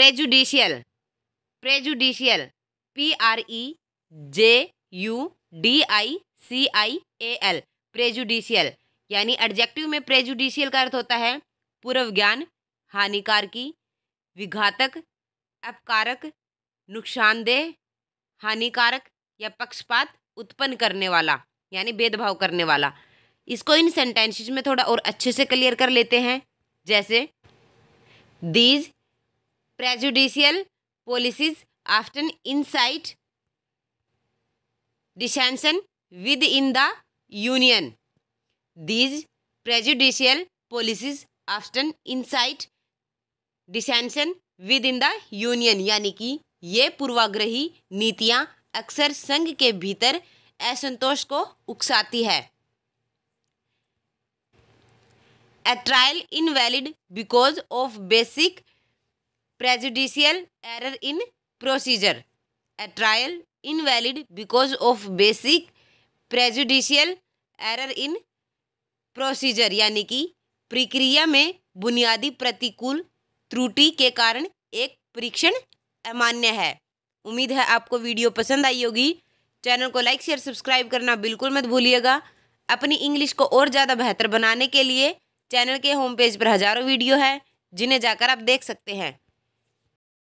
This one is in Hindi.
Prejudicial prejudicial P R E J U D I C I A L prejudicial यानी एडजेक्टिव में प्रेजुडिशियल का अर्थ होता है पूर्व ज्ञान हानिकार की विघातक अपकारक नुकसानदेह हानिकारक या पक्षपात उत्पन्न करने वाला यानी भेदभाव करने वाला इसको इन सेंटेंसेज में थोड़ा और अच्छे से क्लियर कर लेते हैं जैसे these prejudicial policies often incite dissension within the union. These prejudicial policies often incite dissension within the union यानी कि ये पूर्वाग्रही नीतियाँ अक्सर संघ के भीतर असंतोष को उकसाती है a trial invalid because of basic prejudicial error in procedure a trial invalid because of basic prejudicial error in procedure यानी कि प्रक्रिया में बुनियादी प्रतिकूल त्रुटि के कारण एक परीक्षण अमान्य है उम्मीद है आपको वीडियो पसंद आई होगी चैनल को लाइक शेयर सब्सक्राइब करना बिल्कुल मत भूलिएगा अपनी इंग्लिश को और ज़्यादा बेहतर बनाने के लिए चैनल के होम पेज पर हज़ारों वीडियो है जिन्हें जाकर आप देख सकते हैं